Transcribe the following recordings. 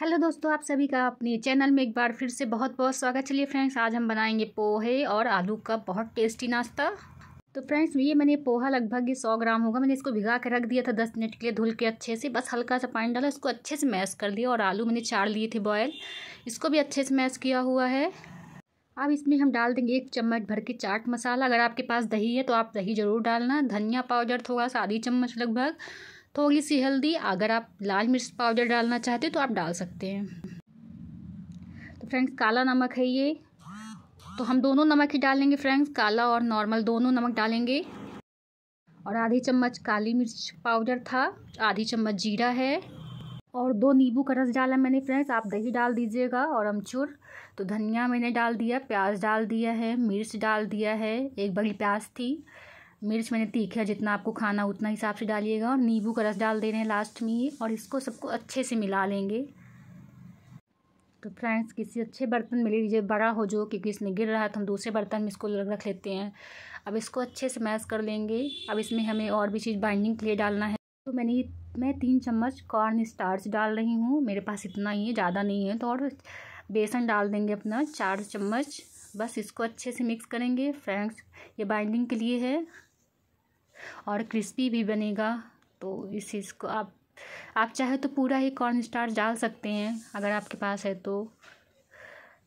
hello दोस्तों आप सभी का अपने चैनल में एक बार फिर से बहुत बहुत स्वागत चलिए फ्रेंड्स आज हम बनाएंगे पोहे और आलू का बहुत टेस्टी नाश्ता तो फ्रेंड्स ये मैंने पोहा लगभग ये सौ ग्राम होगा मैंने इसको भिगा के रख दिया था दस मिनट के लिए धुल के अच्छे से बस हल्का सा पानी डाला इसको अच्छे से मैश कर दिया और आलू मैंने चार लिए थे बॉयल इसको भी अच्छे से मैश किया हुआ है अब इसमें हम डाल देंगे एक चम्मच भर के चाट मसाला अगर आपके पास दही है तो आप दही ज़रूर डालना धनिया पाउडर थोड़ा सा आधी चम्मच लगभग थोड़ी तो सी हल्दी अगर आप लाल मिर्च पाउडर डालना चाहते तो आप डाल सकते हैं तो फ्रेंड्स काला नमक है ये तो हम दोनों नमक ही डालेंगे फ्रेंड्स काला और नॉर्मल दोनों नमक डालेंगे और आधी चम्मच काली मिर्च पाउडर था आधी चम्मच जीरा है और दो नींबू का रस डाला मैंने फ्रेंड्स आप दही डाल दीजिएगा और अमचूर तो धनिया मैंने डाल दिया प्याज डाल दिया है मिर्च डाल दिया है एक बड़ी प्याज थी मिर्च मैंने तीखा जितना आपको खाना उतना हिसाब से डालिएगा और नींबू का रस डाल दे रहे हैं लास्ट में ये और इसको सबको अच्छे से मिला लेंगे तो फ्रेंड्स किसी अच्छे बर्तन में ले लीजिए बड़ा हो जो क्योंकि इसमें गिर रहा है तो हम दूसरे बर्तन में इसको रख लेते हैं अब इसको अच्छे से मैश कर लेंगे अब इसमें हमें और भी चीज़ बाइंडिंग के लिए डालना है तो मैंने मैं तीन चम्मच कॉर्न स्टार्च डाल रही हूँ मेरे पास इतना ही है ज़्यादा नहीं है तो और बेसन डाल देंगे अपना चार चम्मच बस इसको अच्छे से मिक्स करेंगे फ्रेंड्स ये बाइंडिंग के लिए है और क्रिस्पी भी बनेगा तो इस चीज़ को आप आप चाहे तो पूरा ही कॉर्न स्टार्च डाल सकते हैं अगर आपके पास है तो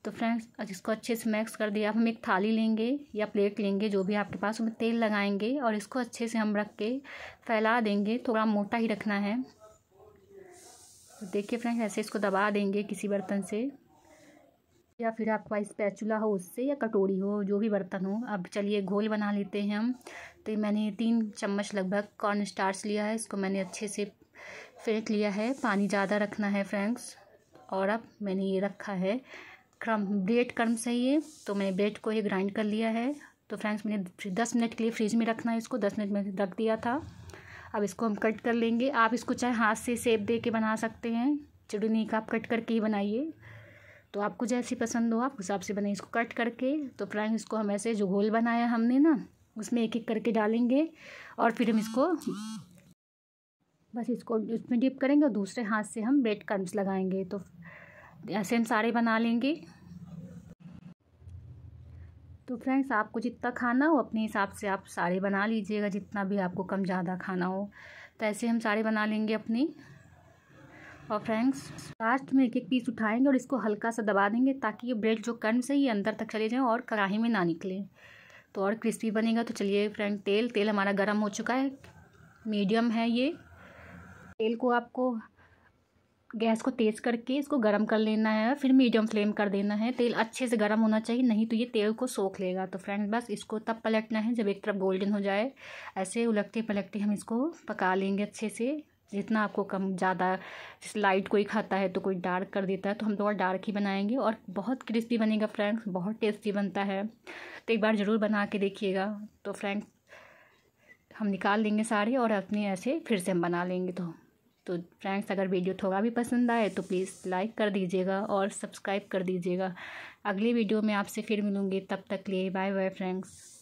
तो फ्रेंड्स इसको अच्छे से मिक्स कर दिया अब हम एक थाली लेंगे या प्लेट लेंगे जो भी आपके पास उसमें तेल लगाएंगे और इसको अच्छे से हम रख के फैला देंगे थोड़ा मोटा ही रखना है तो देखिए फ्रेंड्स ऐसे इसको दबा देंगे किसी बर्तन से या फिर आपका स्पैचुला हो उससे या कटोरी हो जो भी बर्तन हो अब चलिए घोल बना लेते हैं हम तो मैंने तीन चम्मच लगभग कॉर्न स्टार्च लिया है इसको मैंने अच्छे से फेंट लिया है पानी ज़्यादा रखना है फ्रेंड्स और अब मैंने ये रखा है क्रम ब्रेड क्रम चाहिए तो मैंने ब्रेड को ये ग्राइंड कर लिया है तो फ्रेंड्स मैंने दस मिनट के लिए फ्रिज में रखना है इसको दस मिनट में रख दिया था अब इसको हम कट कर लेंगे आप इसको चाहे हाथ से सेब दे के बना सकते हैं चुड़नी का आप कट करके ही बनाइए तो आपको जैसी पसंद हो आप हिसाब से बने इसको कट करके तो फ्रेंड्स इसको हम ऐसे जो घोल बनाया हमने ना उसमें एक एक करके डालेंगे और फिर हम इसको बस इसको उसमें डिप करेंगे और दूसरे हाथ से हम ब्रेड क्रम्स लगाएंगे तो ऐसे हम सारे बना लेंगे तो फ्रेंड्स आपको जितना खाना हो अपने हिसाब से आप सारे बना लीजिएगा जितना भी आपको कम ज़्यादा खाना हो तो ऐसे हम सारे बना लेंगे अपनी और फ्रेंड्स लास्ट में एक एक पीस उठाएंगे और इसको हल्का सा दबा देंगे ताकि ये ब्रेड जो कर्म से ये अंदर तक चले जाएँ और कढ़ाई में ना निकले तो और क्रिस्पी बनेगा तो चलिए फ्रेंड तेल तेल हमारा गर्म हो चुका है मीडियम है ये तेल को आपको गैस को तेज़ करके इसको गर्म कर लेना है फिर मीडियम फ्लेम कर देना है तेल अच्छे से गर्म होना चाहिए नहीं तो ये तेल को सोख लेगा तो फ्रेंड बस इसको तब पलटना है जब एक तरफ गोल्डन हो जाए ऐसे उलटते पलटते हम इसको पका लेंगे अच्छे से जितना आपको कम ज़्यादा लाइट कोई खाता है तो कोई डार्क कर देता है तो हम थोड़ा तो डार्क ही बनाएंगे और बहुत क्रिस्पी बनेगा फ्रेंड्स बहुत टेस्टी बनता है तो एक बार ज़रूर बना के देखिएगा तो फ्रेंड्स हम निकाल लेंगे सारे और अपने ऐसे फिर से हम बना लेंगे तो तो फ्रेंड्स अगर वीडियो थोड़ा भी पसंद आए तो प्लीज़ लाइक कर दीजिएगा और सब्सक्राइब कर दीजिएगा अगली वीडियो में आपसे फिर मिलूँगी तब तक लिए बाय बाय फ्रेंड्स